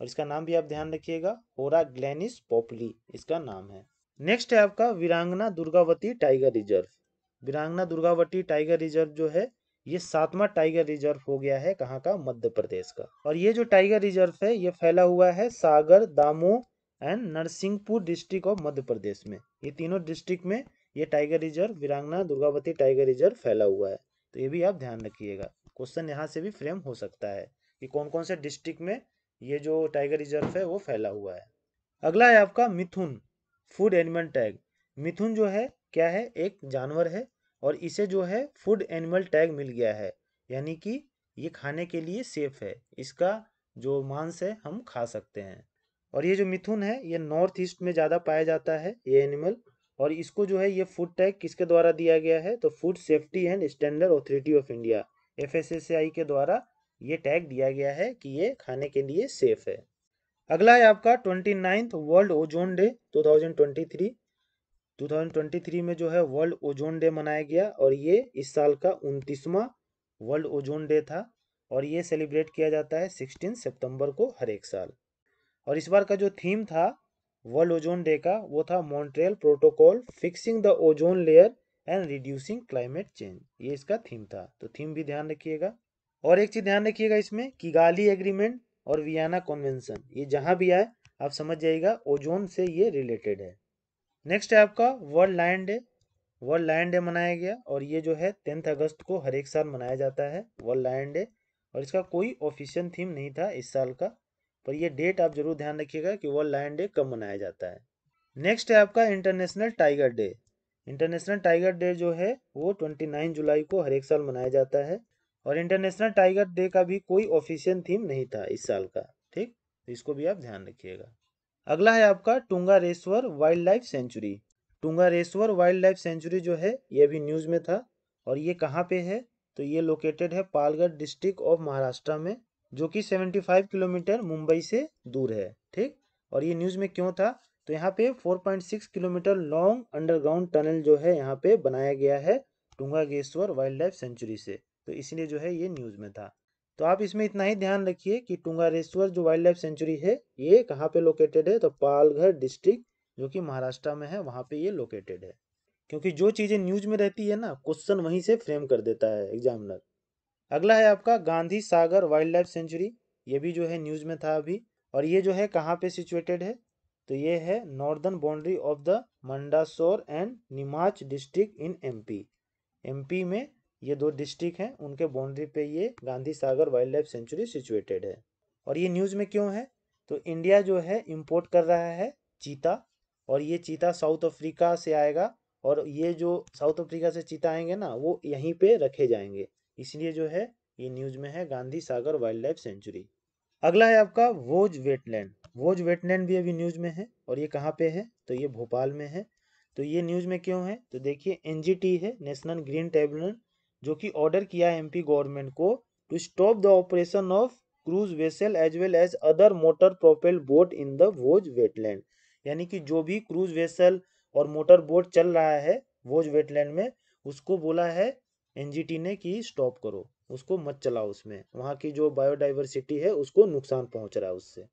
और इसका नाम भी आप ध्यान रखिएगा होरा ग्लैनिस पॉपुली इसका नाम है नेक्स्ट है आपका वीरांगना दुर्गावती टाइगर रिजर्व वीरांगना दुर्गावटी टाइगर रिजर्व जो है ये सातवां टाइगर रिजर्व हो गया है कहाँ का मध्य प्रदेश का और ये जो टाइगर रिजर्व है ये फैला हुआ है Sagar Damoh and Narsinghpur district of Madhya Pradesh में ये तीनों डिस्ट्रिक्ट में ये टाइगर रिजर्व वीरांगना दुर्गावती टाइगर रिजर्व फैला हुआ है तो ये भी आप ध्यान रखिएगा क्वेश्चन यहाँ से भी फ्रेम हो सकता है कि कौन कौन से डिस्ट्रिक्ट में ये जो टाइगर रिजर्व है वो फैला हुआ है अगला है आपका mithun food animal tag mithun जो है क्या है एक जानवर है और इसे जो है फूड एनिमल टैग मिल गया है यानी कि ये खाने के लिए सेफ है इसका जो मांस है हम खा सकते हैं और ये जो मिथुन है ये नॉर्थ ईस्ट में ज़्यादा पाया जाता है ये एनिमल और इसको जो है ये फूड टैग किसके द्वारा दिया गया है तो food safety and standard authority of India F के द्वारा ये टैग दिया गया है कि ये खाने के लिए सेफ है अगला है आपका twenty ninth world ozone day two 2023 में जो है वर्ल्ड ओजोन डे मनाया गया और ये इस साल का उनतीसवा वर्ल्ड ओजोन डे था और ये सेलिब्रेट किया जाता है 16 सितंबर को हर एक साल और इस बार का जो थीम था वर्ल्ड ओजोन डे का वो था Montreal protocol fixing the ozone layer and reducing climate change ये इसका थीम था तो थीम भी ध्यान रखिएगा और एक चीज़ ध्यान रखिएगा इसमें कि गाली एग्रीमेंट और वियाना कॉन्वेंशन ये जहाँ भी आए आप समझ जाइएगा ओजोन से ये रिलेटेड है नेक्स्ट है आपका world lion day world lion day मनाया गया और ये जो है टेंथ अगस्त को हर एक साल मनाया जाता है वर्ल्ड लाइन डे और इसका कोई ऑफिशियल थीम नहीं था इस साल का पर यह डेट आप जरूर ध्यान रखिएगा कि वर्ल्ड लाइन डे कब मनाया जाता है नेक्स्ट है आपका international tiger day international tiger day जो है वो ट्वेंटी नाइन जुलाई को हर एक साल मनाया जाता है और इंटरनेशनल टाइगर डे का भी कोई ऑफिशियल थीम नहीं था इस साल का ठीक इसको भी आप ध्यान रखिएगा अगला है आपका टूंगारेश्वर रेश्वर वाइल्ड लाइफ सेंचुरी टूंगारेश्वर रेश्वर वाइल्ड लाइफ सेंचुरी जो है ये भी न्यूज़ में था और ये कहाँ पे है तो ये लोकेटेड है पालगढ़ डिस्ट्रिक्ट ऑफ महाराष्ट्र में जो कि 75 किलोमीटर मुंबई से दूर है ठीक और ये न्यूज़ में क्यों था तो यहाँ पे 4.6 किलोमीटर लॉन्ग अंडरग्राउंड टनल जो है यहाँ पे बनाया गया है टूंगागेश्वर वाइल्ड लाइफ सेंचुरी से तो इसलिए जो है ये न्यूज़ में था तो आप इसमें इतना ही ध्यान रखिए कि टुंगारेश्वर जो वाइल्ड लाइफ सेंचुरी है ये कहाँ पे लोकेटेड है तो पालघर डिस्ट्रिक्ट जो कि महाराष्ट्र में है वहाँ पे ये लोकेटेड है क्योंकि जो चीज़ें न्यूज में रहती है ना क्वेश्चन वहीं से फ्रेम कर देता है एग्जामिनर अगला है आपका Gandhi Sagar wildlife sanctuary ये भी जो है न्यूज में था अभी और ये जो है कहाँ पे सिचुएटेड है तो ये है northern boundary of the Mandsaur and Neemuch district in MP MP में ये दो डिस्ट्रिक्ट हैं उनके बाउंड्री पे ये Gandhi Sagar wildlife sanctuary situated है और ये न्यूज़ में क्यों है तो इंडिया जो है इम्पोर्ट कर रहा है चीता और ये चीता साउथ अफ्रीका से आएगा और ये जो साउथ अफ्रीका से चीता आएंगे ना वो यहीं पर रखे जाएंगे इसलिए जो है ये न्यूज़ में है Gandhi Sagar wildlife sanctuary अगला है आपका वोज वेटलैंड वोज वेटलैंड भी अभी न्यूज़ में है और ये कहाँ पे है तो ये भोपाल में है तो ये न्यूज़ में क्यों है तो देखिए एनजीटी है नेशनल ग्रीन ट्रिब्यूनल जो कि ऑर्डर किया है एमपी गवर्नमेंट को to stop the operation of cruise vessel as well as other motor propel boat in the Bhoj wetland यानी कि जो भी क्रूज वेसल और मोटर बोट चल रहा है वोज वेटलैंड में उसको बोला है एनजीटी ने कि स्टॉप करो उसको मत चलाओ उसमें वहाँ की जो बायोडाइवर्सिटी है उसको नुकसान पहुँच रहा है उससे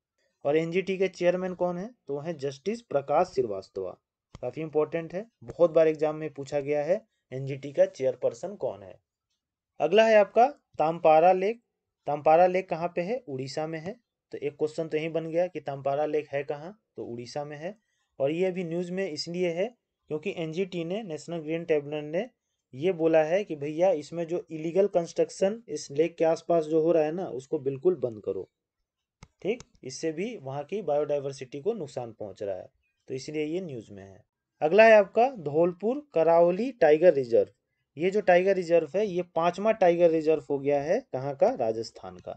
और एनजीटी के चेयरमैन कौन है तो वह जस्टिस प्रकाश श्रीवास्तवा काफ़ी इंपॉर्टेंट है बहुत बार एग्जाम में पूछा गया है एनजीटी का चेयरपर्सन कौन है अगला है आपका तामपारा लेक तामपारा लेक कहाँ पे है उड़ीसा में है तो एक क्वेश्चन तो यही बन गया कि तामपारा लेक है कहाँ तो उड़ीसा में है और ये अभी न्यूज़ में इसलिए है क्योंकि एनजीटी ने नेशनल ग्रीन ट्रिब्यूनल ने ये बोला है कि भैया इसमें जो इलीगल कंस्ट्रक्शन इस लेक के आसपास जो हो रहा है ना उसको बिल्कुल बंद करो ठीक इससे भी वहाँ की बायोडाइवर्सिटी को नुकसान पहुँच रहा है तो इसलिए ये न्यूज़ में है अगला है आपका धौलपुर करावली टाइगर रिजर्व ये जो टाइगर रिजर्व है ये पांचवा टाइगर रिजर्व हो गया है कहाँ का राजस्थान का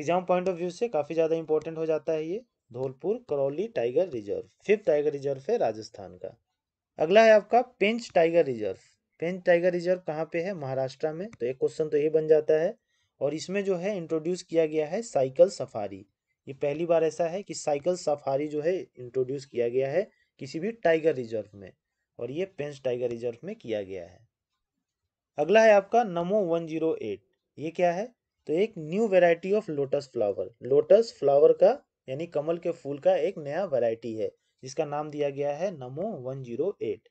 एग्जाम पॉइंट ऑफ व्यू से काफ़ी ज़्यादा इंपॉर्टेंट हो जाता है ये Dhaulpur Karauli tiger reserve fifth tiger reserve है राजस्थान का अगला है आपका Pench tiger reserve Pench tiger reserve कहाँ पे है महाराष्ट्र में तो एक क्वेश्चन तो ये बन जाता है और इसमें जो है इंट्रोड्यूस किया गया है साइकिल सफारी ये पहली बार ऐसा है कि साइकिल सफारी जो है इंट्रोड्यूस किया गया है किसी भी टाइगर रिजर्व में और ये पेंच टाइगर रिजर्व में किया गया है अगला है आपका नमो वन जीरो एट ये क्या है तो एक new variety of lotus flower lotus flower का यानी कमल के फूल का एक नया वेराइटी है जिसका नाम दिया गया है Namo one zero eight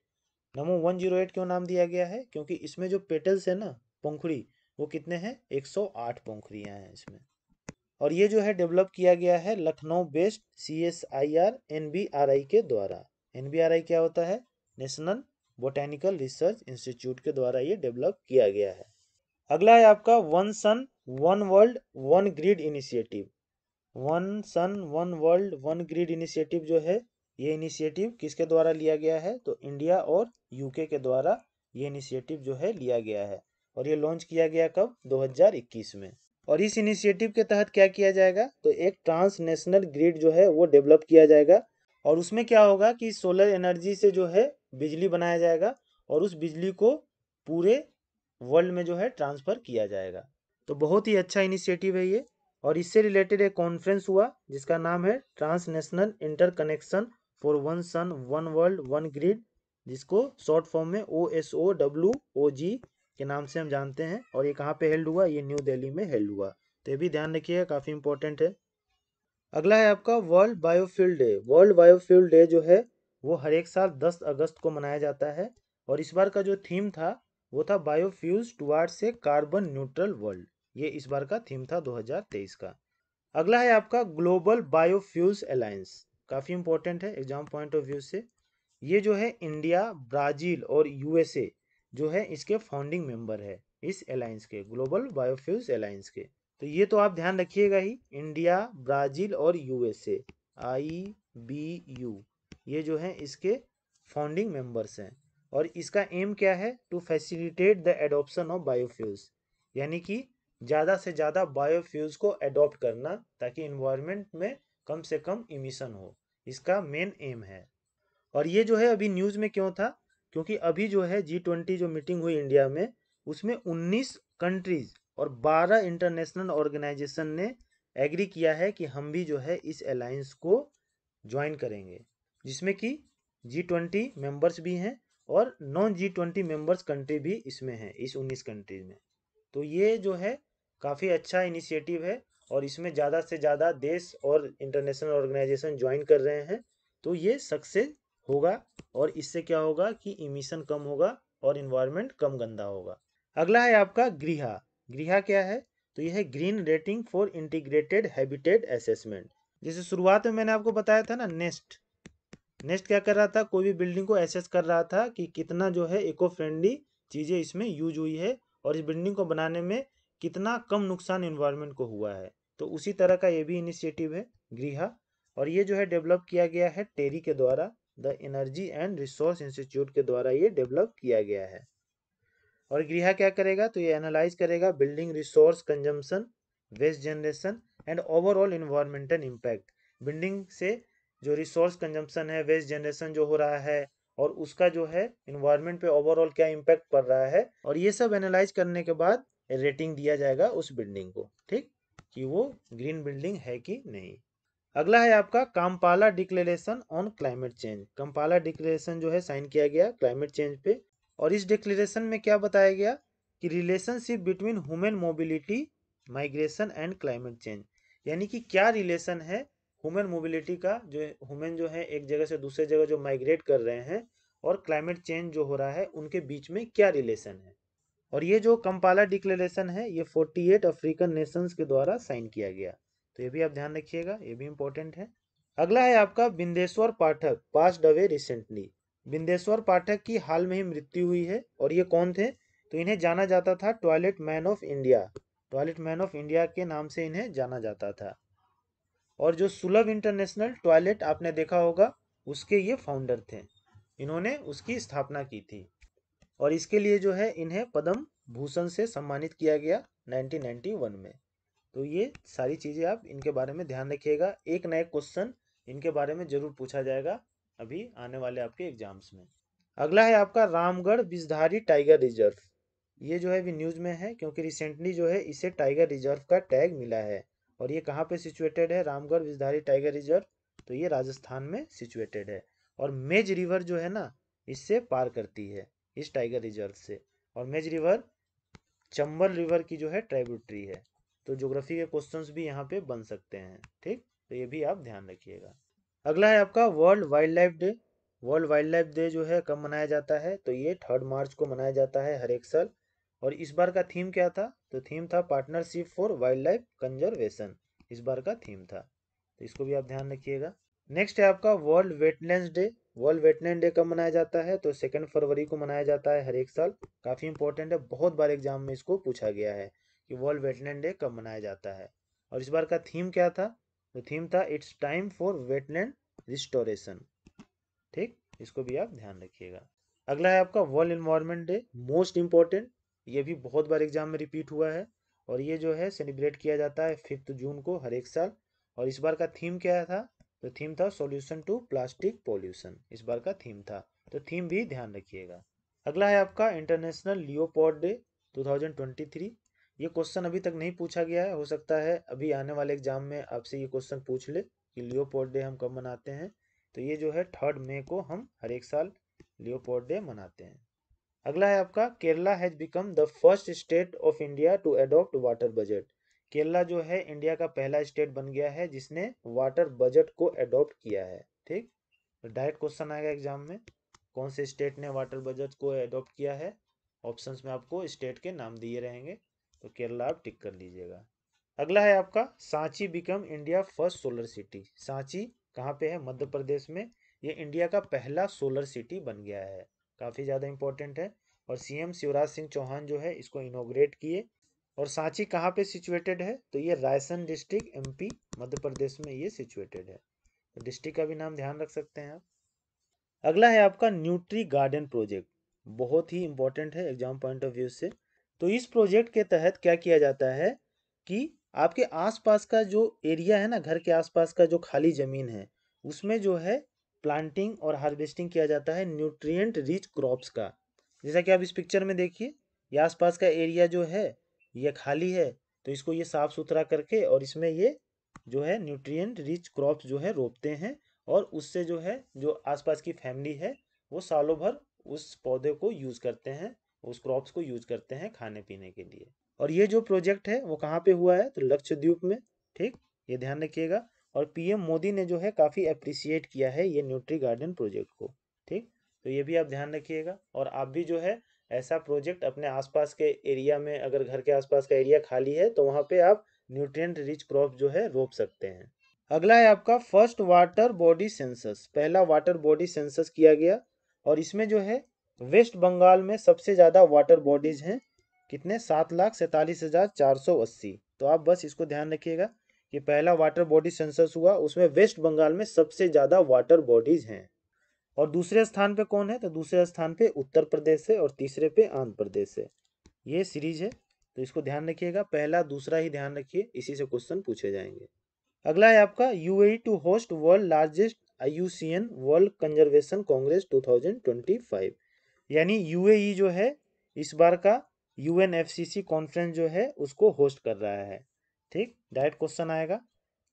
Namo one zero eight क्यों नाम दिया गया है क्योंकि इसमें जो पेटल्स है ना पंखुड़ी वो कितने हैं एक सौ आठ पंखुड़ियाँ हैं इसमें और ये जो है डेवलप किया गया है Lucknow based C S I R N B R I के द्वारा एन क्या होता है नेशनल बोटेनिकल रिसर्च इंस्टीट्यूट के द्वारा ये डेवलप किया गया है अगला है आपका one sun one world one grid initiative one sun one world one grid initiative जो है ये इनिशिएटिव किसके द्वारा लिया गया है तो इंडिया और यूके के द्वारा ये इनिशिएटिव जो है लिया गया है और ये लॉन्च किया गया कब 2021 में और इस इनिशिएटिव के तहत क्या किया जाएगा तो एक ट्रांस ग्रिड जो है वो डेवलप किया जाएगा और उसमें क्या होगा कि सोलर एनर्जी से जो है बिजली बनाया जाएगा और उस बिजली को पूरे वर्ल्ड में जो है ट्रांसफ़र किया जाएगा तो बहुत ही अच्छा इनिशिएटिव है ये और इससे रिलेटेड एक कॉन्फ्रेंस हुआ जिसका नाम है transnational interconnection for one sun one world one grid जिसको शॉर्ट फॉर्म में O S O W O जी के नाम से हम जानते हैं और ये कहाँ पे हेल्ड हुआ ये न्यू दिल्ली में हेल्ड हुआ तो ये भी ध्यान रखिएगा काफ़ी इंपॉर्टेंट है अगला है आपका world biofuel day world biofuel day जो है वो हर एक साल 10 अगस्त को मनाया जाता है और इस बार का जो थीम था वो था biofuels towards a carbon neutral world ये इस बार का थीम था 2023 का अगला है आपका ग्लोबल बायोफ्यूल्स अलायंस काफ़ी इंपॉर्टेंट है एग्जाम पॉइंट ऑफ व्यू से ये जो है इंडिया ब्राज़ील और यूएसए जो है इसके फाउंडिंग मेंबर है इस अलायंस के ग्लोबल बायोफ्यूल्स अलायंस के तो ये तो आप ध्यान रखिएगा ही इंडिया ब्राज़ील और यूएसए आई बी यू ये जो है इसके फाउंडिंग मेंबर्स हैं और इसका एम क्या है to facilitate the adoption of biofuels यानी कि ज़्यादा से ज़्यादा बायोफ्यूल्स को एडॉप्ट करना ताकि इन्वायरमेंट में कम से कम इमिशन हो इसका मेन एम है और ये जो है अभी न्यूज़ में क्यों था क्योंकि अभी जो है जी ट्वेंटी जो मीटिंग हुई इंडिया में उसमें उन्नीस कंट्रीज और 12 इंटरनेशनल ऑर्गेनाइजेशन ने एग्री किया है कि हम भी जो है इस अलायंस को ज्वाइन करेंगे जिसमें कि जी ट्वेंटी मेम्बर्स भी हैं और non G twenty members country भी इसमें हैं इस उन्नीस कंट्रीज में तो ये जो है काफ़ी अच्छा इनिशिएटिव है और इसमें ज़्यादा से ज़्यादा देश और इंटरनेशनल ऑर्गेनाइजेशन ज्वाइन कर रहे हैं तो ये सक्सेस होगा और इससे क्या होगा कि इमिशन कम होगा और इन्वायरमेंट कम गंदा होगा अगला है आपका गृहा गृहा क्या है तो यह है green rating for integrated habitat assessment जैसे शुरुआत में मैंने आपको बताया था ना नेस्ट नेक्स्ट क्या कर रहा था कोई भी बिल्डिंग को एसेस कर रहा था कि कितना जो है इको फ्रेंडली चीज़ें इसमें यूज हुई है और इस बिल्डिंग को बनाने में कितना कम नुकसान इन्वायरमेंट को हुआ है तो उसी तरह का ये भी इनिशिएटिव है गृहा और ये जो है डेवलप किया गया है टेरी के द्वारा the energy and resource institute के द्वारा ये डेवलप किया गया है और गृह क्या करेगा तो ये एनालाइज करेगा building resource consumption waste generation and overall environmental impact building से जो रिसोर्स कंजम्पन है वेस्ट जनरेशन जो हो रहा है और उसका जो है इन्वायरमेंट पे ओवरऑल क्या इम्पैक्ट पड़ रहा है और ये सब एनालाइज करने के बाद रेटिंग दिया जाएगा उस बिल्डिंग को ठीक कि वो ग्रीन बिल्डिंग है कि नहीं अगला है आपका Kampala declaration on climate change Kampala declaration जो है साइन किया गया क्लाइमेट चेंज पे और इस डिक्लेरेशन में क्या बताया गया कि relationship between human mobility migration and climate change यानी कि क्या रिलेशन है ह्यूमन मोबिलिटी का जो ह्यूमन जो है एक जगह से दूसरे जगह जो माइग्रेट कर रहे हैं और क्लाइमेट चेंज जो हो रहा है उनके बीच में क्या रिलेशन है और ये जो कंपाला डिक्लेरेशन है ये 48 अफ्रीकन नेशंस के द्वारा साइन किया गया तो ये भी आप ध्यान रखिएगा ये भी इम्पोर्टेंट है अगला है आपका Bindeshwar Pathak passed away recently Bindeshwar Pathak की हाल में ही मृत्यु हुई है और ये कौन थे तो इन्हें जाना जाता था toilet man of India toilet man of India के नाम से इन्हें जाना जाता था और जो सुलभ इंटरनेशनल टॉयलेट आपने देखा होगा उसके ये फाउंडर थे इन्होंने उसकी स्थापना की थी और इसके लिए जो है इन्हें पद्म भूषण से सम्मानित किया गया 1991 में तो ये सारी चीज़ें आप इनके बारे में ध्यान रखिएगा एक नए क्वेश्चन इनके बारे में ज़रूर पूछा जाएगा अभी आने वाले आपके एग्जाम्स में अगला है आपका रामगढ़ बिजधारी टाइगर रिजर्व ये जो है अभी न्यूज़ में है क्योंकि रिसेंटली जो है इसे टाइगर रिजर्व का टैग मिला है और ये कहाँ पे सिचुएटेड है रामगढ़ बिजधारी टाइगर रिजर्व तो ये राजस्थान में सिचुएटेड है और मेज रिवर जो है ना इससे पार करती है इस टाइगर रिजर्व से और मेज रिवर चंबल रिवर की जो है ट्राइब्यूटरी है तो ज्योग्राफी के क्वेश्चंस भी यहाँ पे बन सकते हैं ठीक तो ये भी आप ध्यान रखिएगा अगला है आपका world wildlife day world wildlife day जो है कब मनाया जाता है तो ये थर्ड मार्च को मनाया जाता है हर एक साल और इस बार का थीम क्या था तो थीम था partnership for wildlife conservation इस बार का थीम था तो इसको भी आप ध्यान रखिएगा नेक्स्ट है आपका world wetland day world wetland day कब मनाया जाता है तो सेकेंड फरवरी को मनाया जाता है हर एक साल काफ़ी इंपॉर्टेंट है बहुत बार एग्जाम में इसको पूछा गया है कि वर्ल्ड वेटलैंड डे कब मनाया जाता है और इस बार का थीम क्या था तो थीम था it's time for wetland restoration ठीक इसको भी आप ध्यान रखिएगा अगला है आपका world environment day most important ये भी बहुत बार एग्जाम में रिपीट हुआ है और ये जो है सेलिब्रेट किया जाता है फिफ्थ जून को हर एक साल और इस बार का थीम क्या था तो थीम था सॉल्यूशन टू प्लास्टिक पॉल्यूशन इस बार का थीम था तो थीम भी ध्यान रखिएगा अगला है आपका इंटरनेशनल लियोपोर्ड डे 2023 ये क्वेश्चन अभी तक नहीं पूछा गया है हो सकता है अभी आने वाले एग्जाम में आपसे ये क्वेश्चन पूछ ले कि लियोपोर्ट डे हम कब मनाते हैं तो ये जो है थर्ड मई को हम हर एक साल लियोपोर्ट डे मनाते हैं अगला है आपका Kerala has become the first state of India to adopt water budget Kerala जो है इंडिया का पहला स्टेट बन गया है जिसने वाटर बजट को एडोप्ट किया है ठीक डायरेक्ट तो क्वेश्चन आएगा एग्जाम में कौन से स्टेट ने वाटर बजट को एडोप्ट किया है ऑप्शंस में आपको स्टेट के नाम दिए रहेंगे तो केरला आप टिक कर लीजिएगा अगला है आपका Sanchi become India first solar city Sanchi कहाँ पे है मध्य प्रदेश में ये इंडिया का पहला सोलर सिटी बन गया है काफ़ी ज़्यादा इंपॉर्टेंट है और सीएम शिवराज सिंह चौहान जो है इसको इनोग्रेट किए और सांची कहाँ पे सिचुएटेड है तो ये रायसन डिस्ट्रिक्ट एमपी मध्य प्रदेश में ये सिचुएटेड है तो डिस्ट्रिक्ट का भी नाम ध्यान रख सकते हैं आप अगला है आपका न्यूट्री गार्डन प्रोजेक्ट बहुत ही इंपॉर्टेंट है एग्जाम पॉइंट ऑफ व्यू से तो इस प्रोजेक्ट के तहत क्या किया जाता है कि आपके आसपास का जो एरिया है ना घर के आसपास का जो खाली ज़मीन है उसमें जो है प्लांटिंग और हार्वेस्टिंग किया जाता है न्यूट्रिएंट रिच क्रॉप्स का जैसा कि आप इस पिक्चर में देखिए ये आसपास का एरिया जो है ये खाली है तो इसको ये साफ़ सुथरा करके और इसमें ये जो है न्यूट्रिएंट रिच क्रॉप्स जो है रोपते हैं और उससे जो है जो आसपास की फैमिली है वो सालों भर उस पौधे को यूज़ करते हैं उस क्रॉप्स को यूज करते हैं खाने पीने के लिए और ये जो प्रोजेक्ट है वो कहाँ पे हुआ है तो लक्षद्वीप में ठीक ये ध्यान रखिएगा और पीएम मोदी ने जो है काफ़ी अप्रिसिएट किया है ये न्यूट्री गार्डन प्रोजेक्ट को ठीक तो ये भी आप ध्यान रखिएगा और आप भी जो है ऐसा प्रोजेक्ट अपने आसपास के एरिया में अगर घर के आसपास का एरिया खाली है तो वहाँ पे आप न्यूट्रिय रिच क्रॉप जो है रोप सकते हैं अगला है आपका फर्स्ट वाटर बॉडी सेंसस पहला वाटर बॉडी सेंसस किया गया और इसमें जो है वेस्ट बंगाल में सबसे ज़्यादा वाटर बॉडीज़ हैं कितने सात लाख सैतालीस हज़ार चार सौ अस्सी तो आप बस इसको ध्यान रखिएगा कि पहला वाटर बॉडी सेंसस हुआ उसमें वेस्ट बंगाल में सबसे ज़्यादा वाटर बॉडीज़ हैं और दूसरे स्थान पे कौन है तो दूसरे स्थान पे उत्तर प्रदेश है और तीसरे पे आंध्र प्रदेश है ये सीरीज है तो इसको ध्यान रखिएगा पहला दूसरा ही ध्यान रखिए इसी से क्वेश्चन पूछे जाएंगे अगला है आपका U to host world largest I world conservation congress two यानी यूएई e जो है इस बार का यूएनएफसीसी कॉन्फ्रेंस जो है उसको होस्ट कर रहा है ठीक डायरेक्ट क्वेश्चन आएगा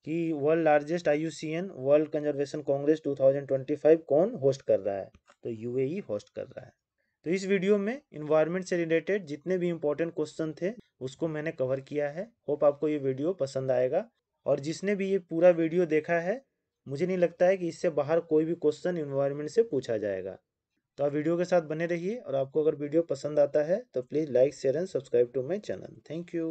कि world largest IUCN world conservation congress 2025 कौन होस्ट कर रहा है तो यूएई होस्ट e कर रहा है तो इस वीडियो में इन्वायरमेंट से रिलेटेड जितने भी इंपॉर्टेंट क्वेश्चन थे उसको मैंने कवर किया है होप आपको ये वीडियो पसंद आएगा और जिसने भी ये पूरा वीडियो देखा है मुझे नहीं लगता है कि इससे बाहर कोई भी क्वेश्चन इन्वायरमेंट से पूछा जाएगा तो आप वीडियो के साथ बने रहिए और आपको अगर वीडियो पसंद आता है तो please like share and subscribe to my channel thank you